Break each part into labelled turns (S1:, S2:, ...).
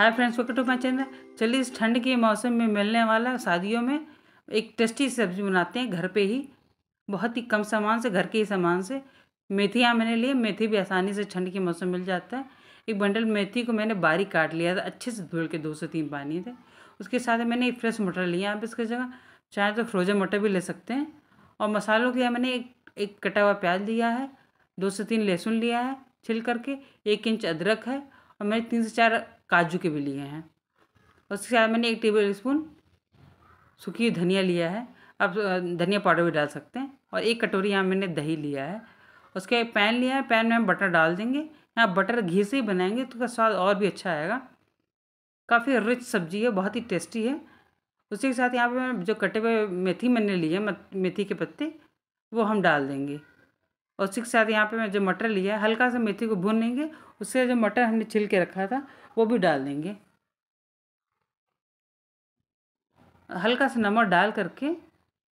S1: hi friends welcome to my channel चलिए इस ठंड के मौसम में मिलने वाला शादियों में एक टेस्टी सब्जी बनाते हैं घर पे ही बहुत ही कम सामान से घर के ही सामान से मेथी यहाँ मैंने लिए मेथी भी आसानी से ठंड के मौसम मिल जाता है एक बंडल मेथी को मैंने बारीक काट लिया था अच्छे से धुल के दो से तीन पानी थे उसके साथ मैंने फ्रेश मटर लिया आप इसकी जगह चाहे तो फ्रोजन मटर भी ले सकते हैं और मसालों के लिए मैंने एक एक कटा हुआ प्याज लिया है दो से तीन लहसुन लिया है छिल करके एक इंच अदरक है और मैंने तीन से चार काजू के भी लिए हैं उसके साथ मैंने एक टेबल स्पून सूखी धनिया लिया है आप धनिया पाउडर भी डाल सकते हैं और एक कटोरी यहाँ मैंने दही लिया है उसके पैन लिया है पैन में हम बटर डाल देंगे यहाँ बटर घी से ही बनाएंगे तो उसका स्वाद और भी अच्छा आएगा काफ़ी रिच सब्जी है बहुत ही टेस्टी है उसी के साथ यहाँ पे जो कटे हुए मेथी मैंने लिए मेथी के पत्ते वो हम डाल देंगे और उसी के साथ यहाँ पे मैं जो मटर लिया है हल्का सा मेथी को भून लेंगे उससे जो मटर हमने छिल के रखा था वो भी डाल देंगे हल्का सा नमक डाल करके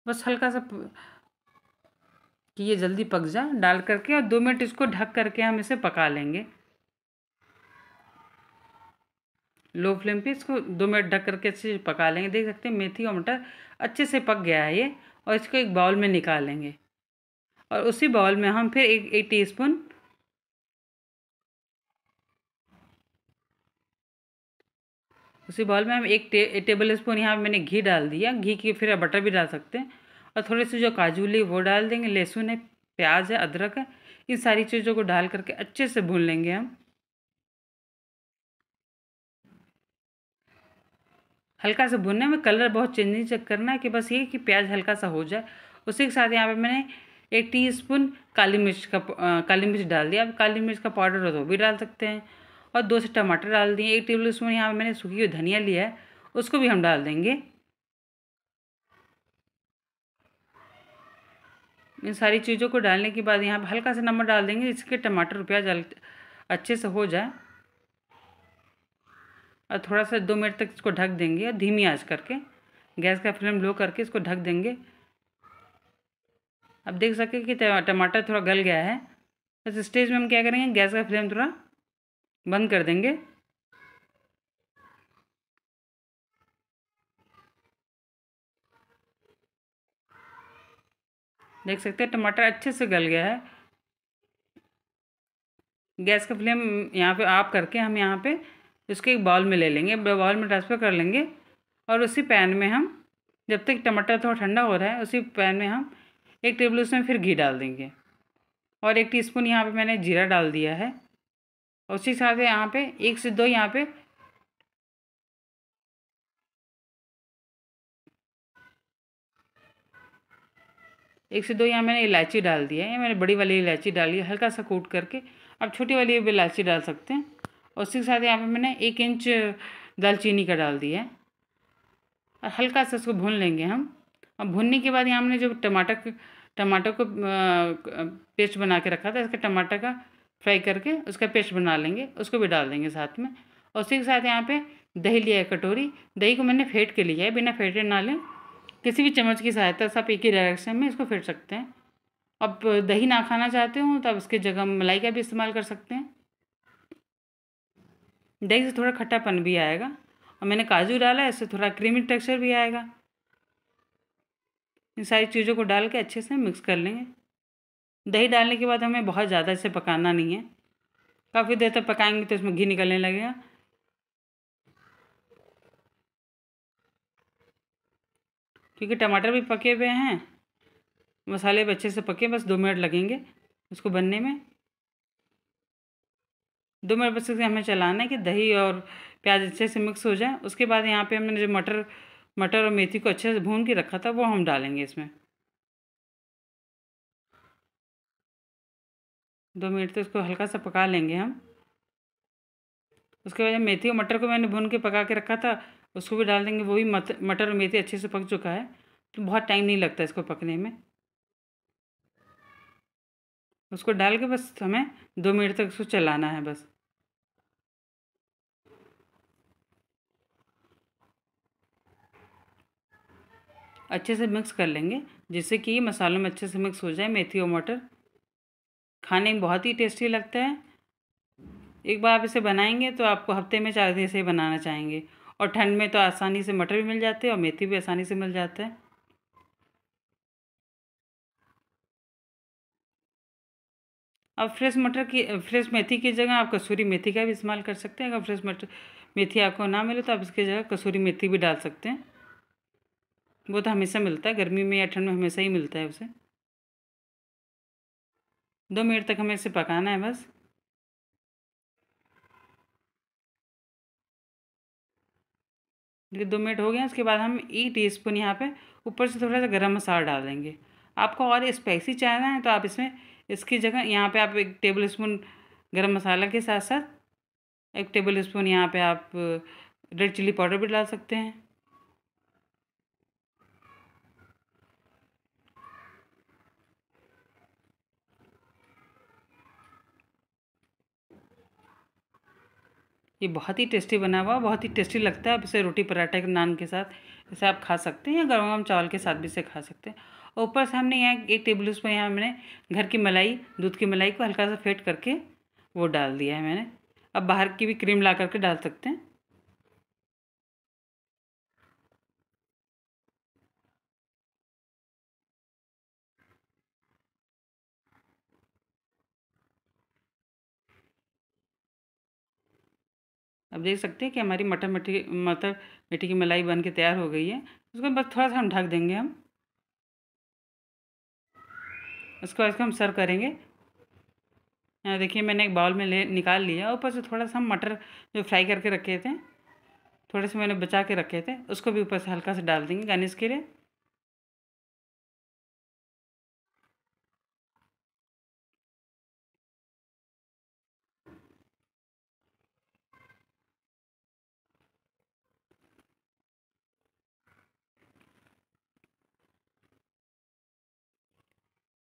S1: बस हल्का सा कि ये जल्दी पक जाए डाल करके और दो मिनट इसको ढक करके हम इसे पका लेंगे लो फ्लेम पे इसको दो मिनट ढक करके अच्छे से पका लेंगे देख सकते हैं मेथी और मटर अच्छे से पक गया है ये और इसको एक बाउल में निकालेंगे और उसी बाउल में हम फिर एक एक टीस्पून उसी बॉल में हम एक टे, टेबल स्पून यहाँ मैंने घी डाल दिया घी की फिर आप बटर भी डाल सकते हैं और थोड़ी सी जो काजू ली वो डाल देंगे लहसुन है प्याज है अदरक है इन सारी चीज़ों को डाल करके अच्छे से भून लेंगे हम हल्का सा भुनने में कलर बहुत चेंजिंग चेक करना है कि बस ये कि प्याज हल्का सा हो जाए उसी के साथ यहाँ पे मैंने एक टीस्पून काली मिर्च का आ, काली मिर्च डाल दिया अब काली मिर्च का पाउडर हो तो भी डाल सकते हैं और दो से टमाटर डाल दिए एक टेबल स्पून यहाँ पर मैंने सूखी हुई धनिया लिया है उसको भी हम डाल देंगे इन सारी चीज़ों को डालने के बाद यहाँ पर हल्का सा नमक डाल देंगे इसके टमाटर प्याज अच्छे से हो जाए और थोड़ा सा दो मिनट तक इसको ढक देंगे और धीमी आंच करके गैस का फ्लेम लो करके इसको ढक देंगे अब देख सके कि टमाटर थोड़ा गल गया है इस स्टेज में हम क्या करेंगे गैस का फ्लेम थोड़ा बंद कर देंगे देख सकते हैं टमाटर अच्छे से गल गया है गैस का फ्लेम यहाँ पे आप करके हम यहाँ पे इसके एक बाउल में ले लेंगे बाउल में ट्रांसफ़र कर लेंगे और उसी पैन में हम जब तक टमाटर थोड़ा ठंडा हो रहा है उसी पैन में हम एक टेबल उसमें फिर घी डाल देंगे और एक टीस्पून यहाँ पर मैंने जीरा डाल दिया है और उसी हिसाब से यहाँ पे एक से दो यहाँ पे एक से दो यहाँ मैंने इलायची डाल दी है ये मैंने बड़ी वाली इलायची डाली है हल्का सा कूट करके आप छोटी वाली भी इलायची डाल सकते हैं और उसी के साथ यहाँ पे मैंने एक इंच दालचीनी का डाल दिया है और हल्का सा उसको भून लेंगे हम और भूनने के बाद यहाँ हमने जो टमाटर टमाटर को पेस्ट बना के रखा था इसका टमाटर का फ्राई करके उसका पेस्ट बना लेंगे उसको भी डाल देंगे साथ में और उसी के साथ यहाँ पे दही लिया है कटोरी दही को मैंने फेंट के लिया है बिना फेंटे ना लें किसी भी चम्मच की सहायता से आप एक ही डायरेक्शन में इसको फेंट सकते हैं अब दही ना खाना चाहते हो तो आप उसकी जगह मलाई का भी इस्तेमाल कर सकते हैं दही से थोड़ा खट्टापन भी आएगा और मैंने काजू डाला है इससे थोड़ा क्रीमी टेक्सचर भी आएगा इन सारी चीज़ों को डाल के अच्छे से मिक्स कर लेंगे दही डालने के बाद हमें बहुत ज़्यादा इसे पकाना नहीं है काफ़ी देर तक पकाएंगे तो इसमें घी निकलने लगेगा क्योंकि टमाटर भी पके हुए हैं मसाले भी अच्छे से पके बस दो मिनट लगेंगे उसको बनने में दो मिनट बस इसे हमें चलाना है कि दही और प्याज अच्छे से मिक्स हो जाए उसके बाद यहाँ पे हमने जो मटर मटर और मेथी को अच्छे से भून के रखा था वो हम डालेंगे इसमें दो मिनट तक तो इसको हल्का सा पका लेंगे हम उसके बाद मेथी और मटर को मैंने भून के पका के रखा था उसको भी डाल देंगे वो भी मटर और मेथी अच्छे से पक चुका है तो बहुत टाइम नहीं लगता इसको पकने में उसको डाल के बस हमें दो मिनट तक उसको चलाना है बस अच्छे से मिक्स कर लेंगे जिससे कि मसालों में अच्छे से मिक्स हो जाए मेथी और मटर खाने में बहुत ही टेस्टी लगता है एक बार आप इसे बनाएंगे तो आपको हफ्ते में चार दिन ही बनाना चाहेंगे और ठंड में तो आसानी से मटर भी मिल जाते हैं और मेथी भी आसानी से मिल जाता है अब फ्रेश मटर की फ्रेश मेथी की जगह आप कसूरी मेथी का भी इस्तेमाल कर सकते हैं अगर फ्रेश मटर मेथी आपको ना मिले तो आप इसकी जगह कसूरी मेथी भी डाल सकते हैं वो तो हमेशा मिलता है गर्मी में या ठंड में हमेशा ही मिलता है उसे दो मिनट तक हमें इसे पकाना है बस देखिए दो मिनट हो गया उसके बाद हम एक टी स्पून यहाँ पर ऊपर से थोड़ा सा गर्म मसाला डाल देंगे आपको और स्पाइसी चाहना है तो आप इसमें इसकी जगह यहाँ पे आप एक टेबल स्पून गर्म मसाला के साथ साथ एक टेबल स्पून यहाँ पे आप रेड चिल्ली पाउडर भी डाल सकते हैं ये बहुत ही टेस्टी बना हुआ बहुत ही टेस्टी लगता है आप इसे रोटी पराठा के नान के साथ इसे आप खा सकते हैं या गर्म गर्म चावल के साथ भी इसे खा सकते हैं ऊपर से हमने यहाँ एक टेबल स्पून यहाँ मैंने घर की मलाई दूध की मलाई को हल्का सा फेट करके वो डाल दिया है मैंने अब बाहर की भी क्रीम ला करके डाल सकते हैं अब देख सकते हैं कि हमारी मटर मिट्टी मटर मिट्टी की मलाई बन के तैयार हो गई है उसको बस थोड़ा सा हम ढक देंगे हम उसको इसको हम सर्व करेंगे यहाँ देखिए मैंने एक बाउल में ले निकाल लिया ऊपर से थोड़ा सा हम मटर जो फ्राई करके रखे थे थोड़े से मैंने बचा के रखे थे उसको भी ऊपर से हल्का सा डाल देंगे गार्निश के लिए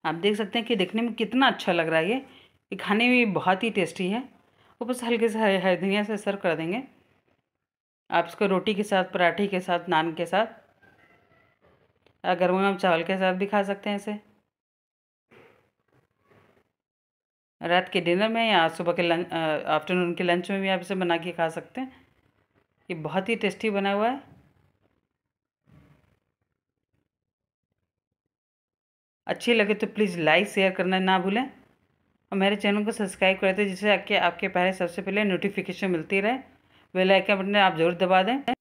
S1: आप देख सकते हैं कि देखने में कितना अच्छा लग रहा है ये ये खाने में बहुत ही टेस्टी है वो बस हल्के से हरे धनिया से सर्व कर देंगे आप इसको रोटी के साथ पराठे के साथ नान के साथ गर्म गर्म चावल के साथ भी खा सकते हैं इसे रात के डिनर में या सुबह के लंच आफ्टरनून के लंच में भी आप इसे बना के खा सकते हैं ये बहुत ही टेस्टी बना हुआ है अच्छी लगे तो प्लीज़ लाइक शेयर करना ना भूलें और मेरे चैनल को सब्सक्राइब कर दें जिससे आपके आपके पहले सबसे पहले नोटिफिकेशन मिलती रहे वे आइकन बटन आप ज़रूर दबा दें